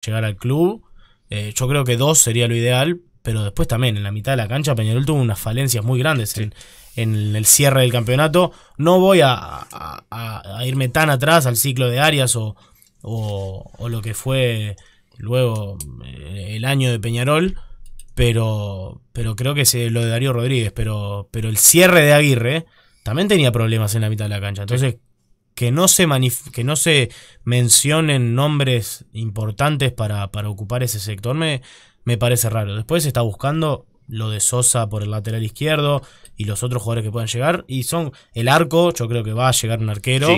llegar al club. Eh, yo creo que dos sería lo ideal, pero después también en la mitad de la cancha Peñarol tuvo unas falencias muy grandes en, el cierre del campeonato. No voy a, irme tan atrás al ciclo de Arias o, lo que fue luego eh, el año de Peñarol, pero, pero creo que es lo de Darío Rodríguez, pero, pero el cierre de Aguirre también tenía problemas en la mitad de la cancha. Entonces que no se, que no se mencionen nombres importantes para, para ocupar ese sector me, me parece raro. Después está buscando lo de Sosa por el lateral izquierdo y los otros jugadores que puedan llegar. Y son el arco, yo creo que va a llegar un arquero.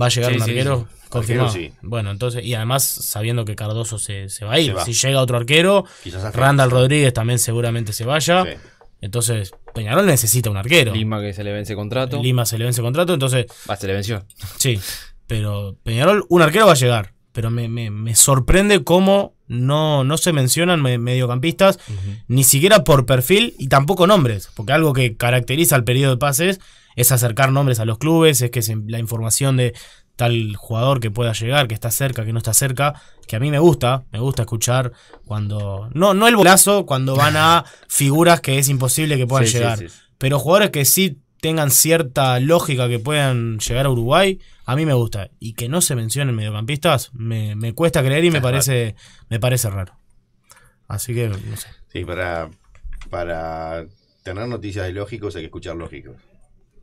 Va a llegar un arquero confirmado. bueno, entonces, y además sabiendo que Cardoso se, va a ir. Si llega otro arquero, Randall Rodríguez también seguramente se vaya. Entonces, Peñarol necesita un arquero. Lima que se le vence contrato. Lima se le vence contrato, entonces. ¿Va ah, se le venció. Sí. Pero Peñarol, un arquero va a llegar. Pero me, sorprende cómo no, no se mencionan mediocampistas, ni siquiera por perfil y tampoco nombres. Porque algo que caracteriza al periodo de pases es acercar nombres a los clubes, es que la información de, tal jugador que pueda llegar, que está cerca, que no está cerca, que a mí me gusta, me gusta escuchar cuando... No, no el bolazo, cuando van a figuras que es imposible que puedan llegar, pero jugadores que sí tengan cierta lógica que puedan llegar a Uruguay, a mí me gusta. Y que no se mencionen mediocampistas, me, me cuesta creer y me parece, me parece raro. Así que, no sé. Sí, para, para tener noticias de lógicos hay que escuchar lógicos.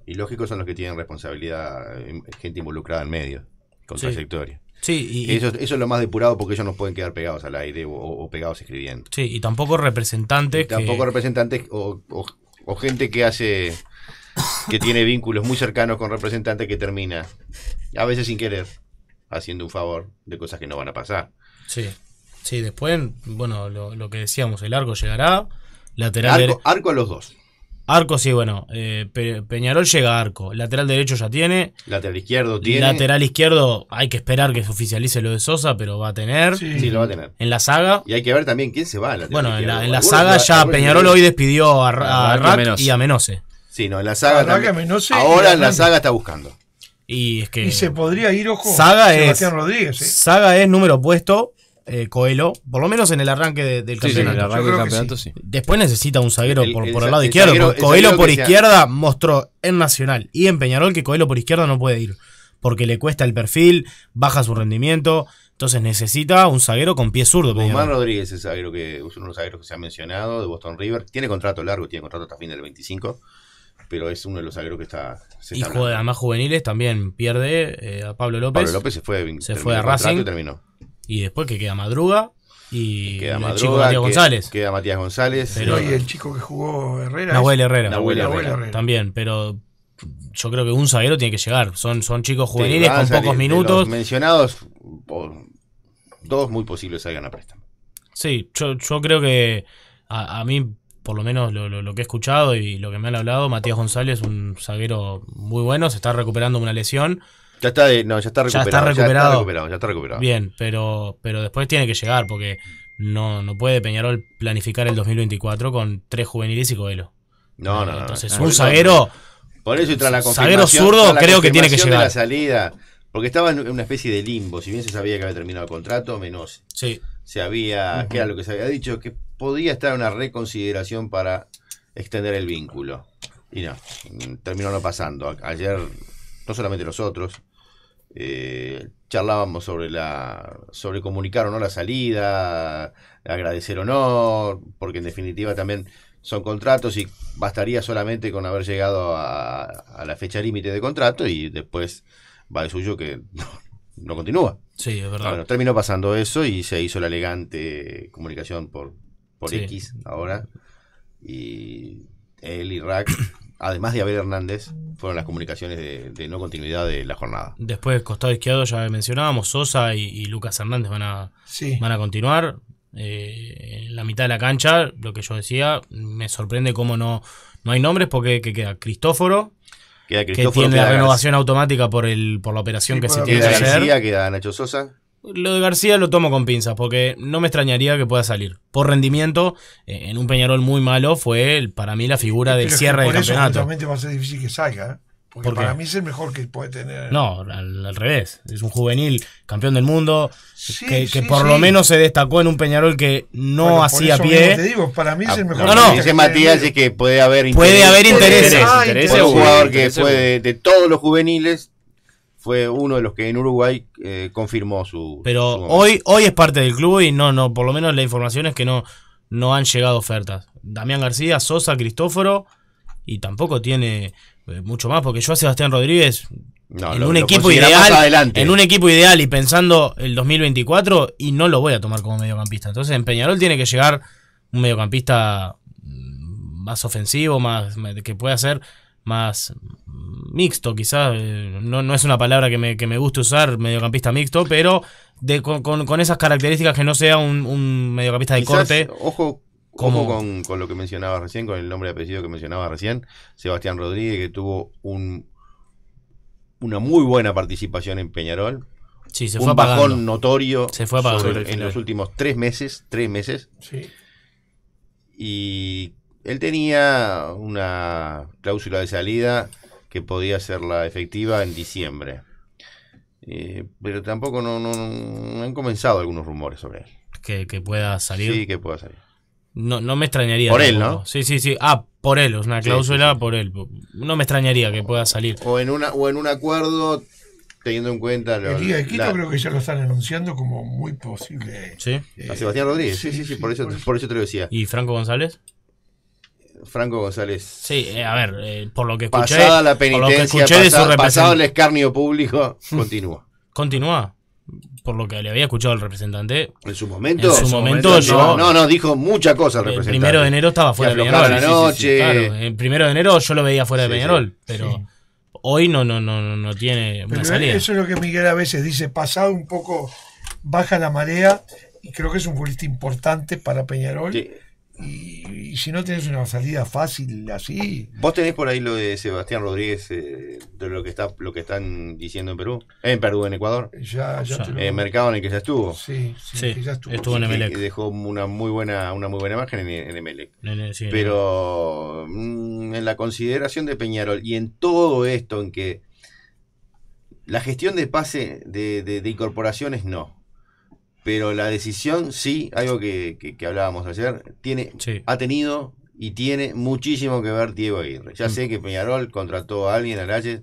Y lógico son los que tienen responsabilidad, eh, gente involucrada en medio, con trayectoria. Sí, y, eso, es lo más depurado porque ellos no pueden quedar pegados al aire o, pegados escribiendo. Sí, y tampoco representantes. tampoco representantes o, gente que hace. que tiene vínculos muy cercanos con representantes que termina, a veces sin querer, haciendo un favor de cosas que no van a pasar. Sí, sí, después, bueno, lo, que decíamos, el arco llegará, lateral. arco a los dos. Arco, sí, bueno. Eh, Peñarol llega a arco. Lateral derecho ya tiene. Lateral izquierdo tiene. Lateral izquierdo, hay que esperar que se oficialice lo de Sosa, pero va a tener. Sí, lo va a tener. En la saga. Y hay que ver también quién se va. A bueno, en la, en la saga ya Peñarol hoy despidió a, a, y a Menose. Sí, no, en la saga. a Menose ahora en la saga está buscando. Y es que. Y se podría ir, ojo. Saga Sebastián Rodríguez. ¿eh? Saga es número puesto eh, Coelho, por lo menos en el arranque del campeonato. Después necesita un zaguero por, el, lado izquierdo. Coelho por izquierda mostró en Nacional y en Peñarol que Coelho por izquierda no puede ir. Porque le cuesta el perfil, baja su rendimiento. Entonces necesita un zaguero con pie zurdo. Omar Rodríguez es uno de los zagueros que se ha mencionado de Boston River. Tiene contrato largo, tiene contrato hasta fin del 25 pero es uno de los zagueros que está. y juega, además juveniles también pierde eh, a Pablo López. Pablo López se fue, se fue a Racing. Y terminó. Y después que queda Madruga y queda el chico Matías González. Queda Matías González. y el chico que jugó Herrera. Nahuel Herrera. Herrera. También, pero yo creo que un zaguero tiene que llegar. Son, son chicos juveniles con pocos minutos. mencionados mencionados, todos muy posibles salgan a préstamo. Sí, yo, yo creo que a, mí, por lo menos lo, que he escuchado y lo que me han hablado, Matías González, es un zaguero muy bueno, se está recuperando una lesión. Ya está, eh, no, ya está recuperado. Ya está recuperado. Bien, pero, pero después tiene que llegar porque no, no puede Peñarol planificar el 2024 con tres juveniles y Coelho. No, no, no. Entonces, un zaguero. Por eso la confirmación, zurdo, creo que tiene que llegar. porque estaba en una especie de limbo. Si bien se sabía que había terminado el contrato, menos. Sí. Se había, qué que era lo que se había dicho, que podía estar una reconsideración para extender el vínculo. Y no, terminó no pasando. Ayer no solamente nosotros, eh, charlábamos sobre la sobre comunicar o no la salida, agradecer o no, porque en definitiva también son contratos y bastaría solamente con haber llegado a, la fecha límite de contrato y después va de suyo que no, continúa. Sí, es verdad. Bueno, terminó pasando eso y se hizo la elegante comunicación por, por X ahora y él y Rack además de Abel Hernández, fueron las comunicaciones de, no continuidad de la jornada. Después, costado izquierdo, ya mencionábamos, Sosa y, Lucas Hernández van a, van a continuar. Eh, en la mitad de la cancha, lo que yo decía, me sorprende cómo no, no hay nombres porque queda Cristóforo. que tiene la renovación automática por el por la operación que se tiene que hacer. queda Nacho Sosa. Lo de García lo tomo con pinzas, porque no me extrañaría que pueda salir. Por rendimiento, eh, en un Peñarol muy malo, fue para mí la figura del cierre del campeonato. va a ser difícil que salga. ¿eh? Porque para mí es el mejor que puede tener. No, al, revés. Es un juvenil campeón del mundo que, por lo menos se destacó en un Peñarol que no hacía pie. Te digo, para mí es el ah, mejor. No, Dice Matías que puede haber interés. Puede haber intereses. Interés, un jugador que fue de, todos los juveniles fue uno de los que en Uruguay eh, confirmó su. Pero hoy, hoy es parte del club y no, no, por lo menos la información es que no, no han llegado ofertas. Damián García, Sosa, Cristóforo y tampoco tiene eh, mucho más, porque yo a Sebastián Rodríguez en un equipo ideal, en un equipo ideal y pensando el 2024 y no lo voy a tomar como mediocampista. Entonces en Peñarol tiene que llegar un mediocampista mm, más ofensivo, más que pueda ser más mixto, quizás. Eh, no, es una palabra que me, que guste usar, mediocampista mixto, pero con, esas características que no sea un, mediocampista de corte. Ojo, como... con, lo que mencionabas recién, con el nombre de apellido que mencionabas recién, Sebastián Rodríguez, que tuvo un, una muy buena participación en Peñarol. se fue un bajón notorio se fue en los últimos tres meses, tres meses. Sí. Y él tenía una cláusula de salida que podía hacerla efectiva en diciembre. Eh, pero tampoco no, han comenzado algunos rumores sobre él. Que, pueda salir. Sí, que pueda salir. No, no me extrañaría. Por él, ¿no? Sí, sí, sí. Ah, por él, es una cláusula por él. No me extrañaría que pueda salir. O en, una, o en un acuerdo teniendo en cuenta lo, el día de Quito creo que ya lo están anunciando como muy posible. ¿Sí? Eh, a Sebastián Rodríguez. Sí, sí, sí, por, eso, por, eso, te lo decía. ¿Y Franco González? Franco González. Sí, eh, a ver, eh, por lo que escuché. la penitencia, pasado el escarnio público, continúa. Continúa. Por lo que le había escuchado al representante. En su momento. En su, momento, yo, No, no, dijo muchas cosas el representante. El primero de enero estaba fuera de Peñarol. La noche. el primero de enero yo lo veía fuera de Peñarol, pero hoy no, no, no, no tiene una salida. Eso es lo que Miguel a veces dice, pasado un poco baja la marea y creo que es un futbolista importante para Peñarol. Y, si no tenés una salida fácil así. ¿Vos tenés por ahí lo de Sebastián Rodríguez, eh, de lo que está, lo que están diciendo en Perú? en Perú, en Ecuador. Ya, ya eh, mercado en el que ya estuvo. Sí, sí, estuvo. estuvo en Emelec. Dejó una muy buena, una muy buena imagen en, en Emelec. Pero mm, en, la consideración de Peñarol y en todo esto en que la gestión de pase de, de incorporaciones no pero la decisión sí, algo que, que, hablábamos ayer, tiene, ha tenido y tiene muchísimo que ver Diego Aguirre. Ya mm. sé que Peñarol contrató a alguien, a Lalles,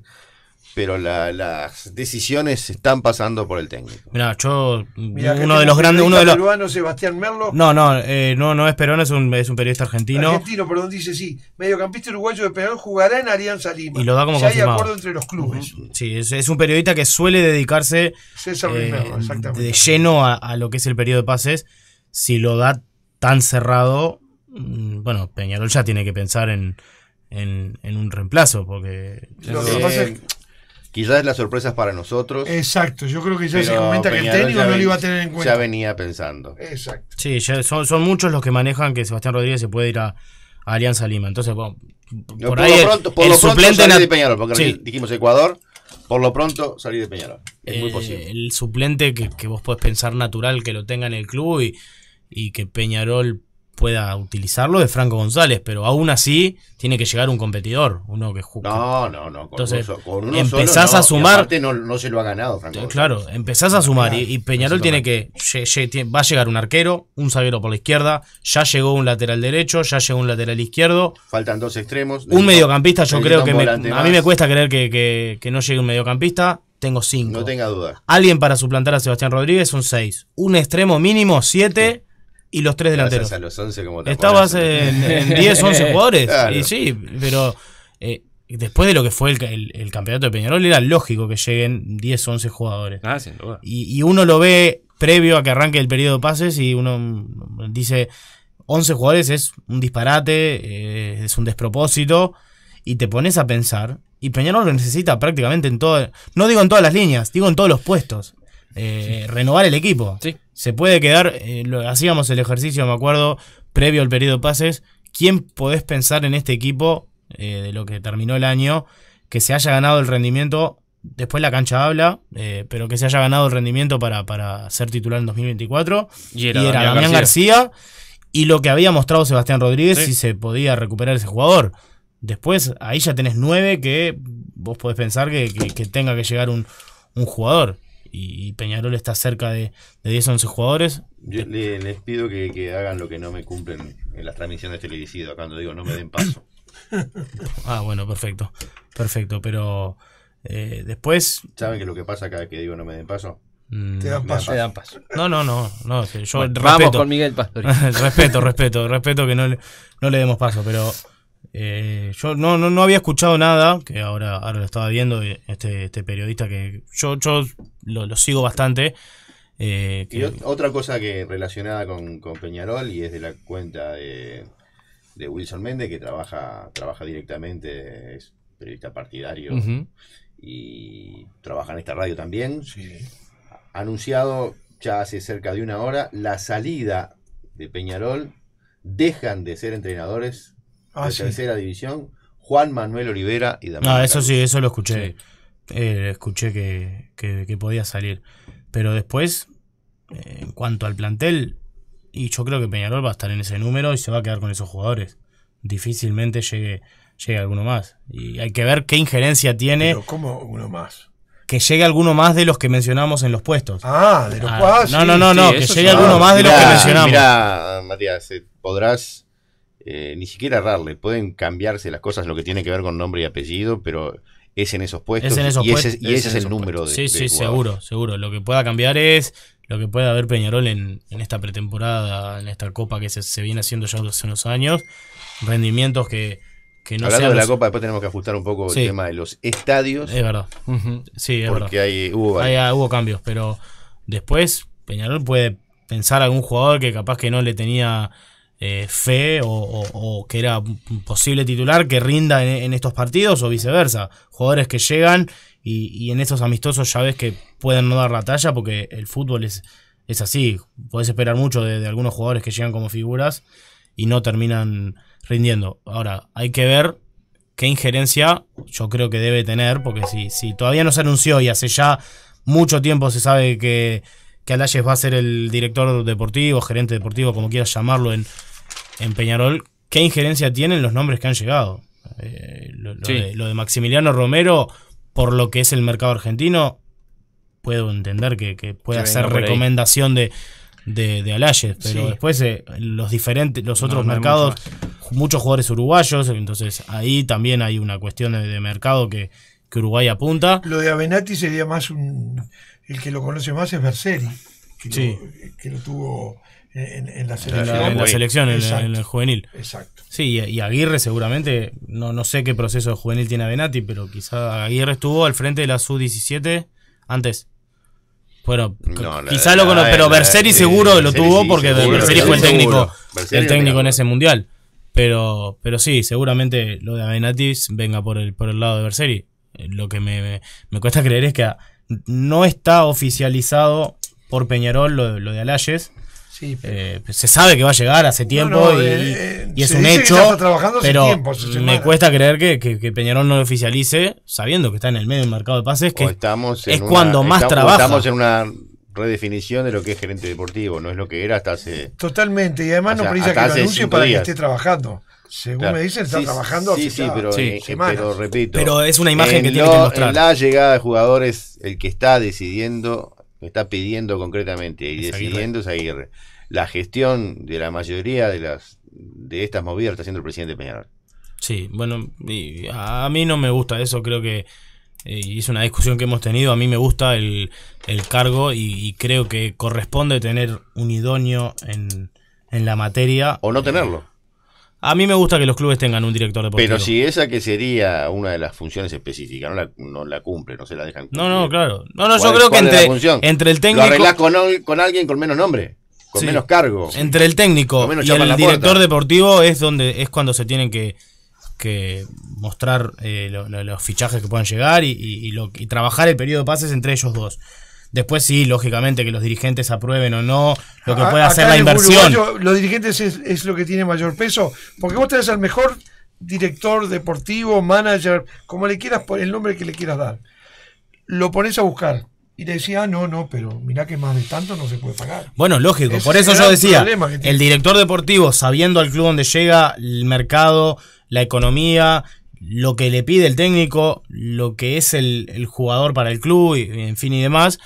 pero la, las decisiones están pasando por el técnico. Mira, yo uno de los grandes, uno de los peruano Sebastián Merlo. No, no, eh, no, no es peruano, es un, es un periodista argentino. Argentino, perdón, dice sí. Mediocampista uruguayo de Peñarol jugará en Alianza Lima. Y lo da como confirmado. hay acuerdo entre los clubes. Sí, es, es, un periodista que suele dedicarse César eh, Merlo, exactamente. de lleno a, a, lo que es el periodo de pases. Si lo da tan cerrado, mm, bueno, Peñarol ya tiene que pensar en, en, en un reemplazo, porque... Lo que pasa es, eh, Quizás la sorpresa para nosotros. Exacto, yo creo que ya se comenta que el técnico no lo iba a tener en cuenta. Ya venía pensando. Exacto. Sí, son, son muchos los que manejan que Sebastián Rodríguez se puede ir a, Alianza Lima. Entonces, bueno, por, ahí lo pronto, por lo pronto salir de Peñarol, porque dijimos Ecuador, por lo pronto salir de Peñarol. Es muy eh, posible. El suplente que, vos podés pensar natural que lo tenga en el club y, y que Peñarol pueda utilizarlo de Franco González, pero aún así tiene que llegar un competidor, uno que juega. No, no, no. Entonces, empezás a sumar. No, no, se lo ha ganado, Franco. Claro, empezás a sumar. y, Peñarol tiene que. va a llegar un arquero, un zaguero por la izquierda, ya llegó un lateral derecho, ya llegó un lateral izquierdo. Faltan dos extremos. Un mediocampista, yo creo que. a mí me cuesta creer que, no llegue un mediocampista tengo cinco. No tenga duda. Alguien para suplantar a Sebastián Rodríguez son seis. Un extremo mínimo, siete y los tres delanteros. Estabas en, 10, 11 jugadores. Y sí, pero eh, después de lo que fue el, campeonato de Peñarol, era lógico que lleguen 10, 11 jugadores. Ah, sin duda. Y, uno lo ve previo a que arranque el periodo de pases y uno dice: 11 jugadores es un disparate, eh, es un despropósito. Y te pones a pensar. Y Peñarol lo necesita prácticamente en todo. No digo en todas las líneas, digo en todos los puestos. Eh, renovar el equipo. Sí. Se puede quedar, eh, lo, hacíamos el ejercicio, me acuerdo, previo al periodo de pases. ¿Quién podés pensar en este equipo, eh, de lo que terminó el año, que se haya ganado el rendimiento? Después la cancha habla, eh, pero que se haya ganado el rendimiento para, para ser titular en 2024. Y era, y Damián, García. Y lo que había mostrado Sebastián Rodríguez, si se podía recuperar ese jugador. Después, ahí ya tenés nueve que vos podés pensar que, que tenga que llegar un, un jugador y, Peñarol está cerca de, de 10, 11 jugadores. Yo les pido que, que, hagan lo que no me cumplen en las transmisiones televisivas, cuando digo no me den paso. ah, bueno, perfecto. Perfecto, pero eh, después. ¿Saben que lo que pasa cada que digo no me den paso? Mm, Te dan paso. Dan paso. No, no, no. no yo respeto, vamos con Miguel Pastor. respeto, respeto, respeto que no no le demos paso, pero eh, yo no, no, había escuchado nada, que ahora, ahora lo estaba viendo, este, este periodista que yo, yo lo, sigo bastante. Eh, y otra cosa que relacionada con, Peñarol y es de la cuenta de, de Wilson Méndez, que trabaja, trabaja directamente, es periodista partidario y trabaja en esta radio también, ha anunciado ya hace cerca de una hora la salida de Peñarol, dejan de ser entrenadores ah, tercera división, Juan Manuel Olivera y Damián. Ah, eso sí, eso lo escuché. Eh, escuché que, podía salir. Pero después, en cuanto al plantel, y yo creo que Peñarol va a estar en ese número y se va a quedar con esos jugadores. Difícilmente llegue, llegue alguno más. Y hay que ver qué injerencia tiene. Pero ¿Cómo uno más? que llegue alguno más de los que mencionamos en los puestos. Ah, de los ah, No, no, no, que llegue alguno más de los que mencionamos. Mira, Matías, eh, podrás eh, ni siquiera errarle, pueden cambiarse las cosas, lo que tiene que ver con nombre y apellido, pero es en esos puestos y, ese, es, el número de. Sí, sí, seguro, seguro. Lo que pueda cambiar es lo que pueda haber Peñarol en, esta pretemporada, en esta copa que se, viene haciendo ya hace unos años. Rendimientos que. que no Hablando de la Copa, después tenemos que ajustar un poco el tema de los estadios. Es verdad. Sí, es verdad. Hay, hubo, hubo cambios, pero después Peñarol puede pensar algún jugador que capaz que no le tenía eh, fe o, que era posible titular que rinda en, estos partidos o viceversa. Jugadores que llegan y, en estos amistosos ya ves que pueden no dar la talla porque el fútbol es, es así. Podés esperar mucho de, algunos jugadores que llegan como figuras y no terminan rindiendo. Ahora, hay que ver qué injerencia yo creo que debe tener porque si, si todavía no se anunció y hace ya mucho tiempo se sabe que... Que Alayes va a ser el director deportivo, gerente deportivo, como quieras llamarlo, en, en Peñarol, ¿qué injerencia tienen los nombres que han llegado? Eh, lo, de, Maximiliano Romero, por lo que es el mercado argentino, puedo entender que, puede pueda ser recomendación de, Alayes, pero después eh, los diferentes, los otros mercados, muchos jugadores uruguayos, entonces ahí también hay una cuestión de, mercado que, Uruguay apunta. Lo de Avenatti sería más un. El que lo conoce más es Berseri, que, que lo tuvo en, la selección. En el juvenil. Exacto. Sí, y, Aguirre seguramente, no, no sé qué proceso de juvenil tiene Benatti pero quizá Aguirre estuvo al frente de la sub-17 antes. Bueno, quizá lo conozco, pero Berseri seguro lo tuvo porque Berseri fue el técnico, el técnico en ese mundial. Pero, pero sí, seguramente lo de Avenatis venga por el, por el lado de Berseri. Eh, lo que me, cuesta creer es que no está oficializado por Peñarol lo, lo de Alayes eh, se sabe que va a llegar hace tiempo y, eh, eh, es un hecho. pero me cuesta creer que, que, Peñarol no lo oficialice, sabiendo que está en el medio del mercado de pases, que estamos es cuando más estamos, trabaja. Estamos en una redefinición de lo que es gerente deportivo, no es lo que era hasta hace. Totalmente, y además no precisa que lo anuncie para que esté trabajando. Según me dicen, está trabajando. Sí, sí, pero, repito. Pero es una imagen que tiene que mostrar. la llegada de jugadores, el que está decidiendo está pidiendo concretamente y decidiendo seguir La gestión de la mayoría de las de estas movidas está haciendo el presidente Peñarol. Sí, bueno, a mí no me gusta eso, creo que y eh, es una discusión que hemos tenido, a mí me gusta el, el cargo y, creo que corresponde tener un idóneo en la materia. O no tenerlo. A mí me gusta que los clubes tengan un director deportivo. Pero si esa que sería una de las funciones específicas, no la, cumple, no se la dejan No, no, claro. No, no, yo creo que entre, el técnico. Lo con, alguien con menos nombre con menos cargo. Entre el técnico y el director deportivo es donde es cuando se tienen que, mostrar eh, los fichajes que puedan llegar y, y, trabajar el periodo de pases entre ellos dos. Después sí, lógicamente, que los dirigentes aprueben o no lo que ah, pueda hacer la inversión. los dirigentes es, lo que tiene mayor peso, porque vos tenés al mejor director deportivo, manager, como le quieras, el nombre que le quieras dar. Lo pones a buscar. Y te decía, ah, no, no, pero mirá que más de tanto no se puede pagar. Bueno, lógico, por eso yo decía, el director deportivo, sabiendo al club donde llega, el mercado, la economía, lo que le pide el técnico, lo que es el, el jugador para el club, y, en fin y demás,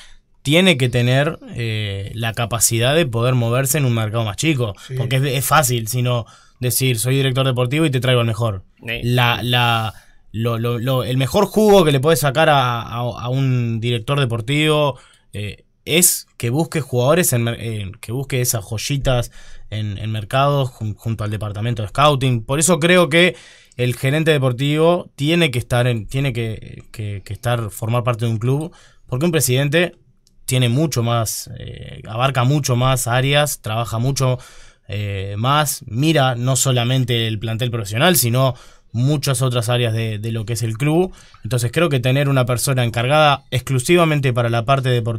tiene que tener eh, la capacidad de poder moverse en un mercado más chico. Porque es, fácil, sino decir, soy director deportivo y te traigo el mejor. La, el mejor jugo que le puedes sacar a, un director deportivo eh, es que busque jugadores, eh, que busque esas joyitas en, mercados junto al departamento de scouting. Por eso creo que el gerente deportivo tiene que estar en, tiene que estar, formar parte de un club, porque un presidente tiene mucho más, eh, abarca mucho más áreas, trabaja mucho eh, más, mira no solamente el plantel profesional, sino muchas otras áreas de, de lo que es el club. Entonces creo que tener una persona encargada exclusivamente para la parte deportiva,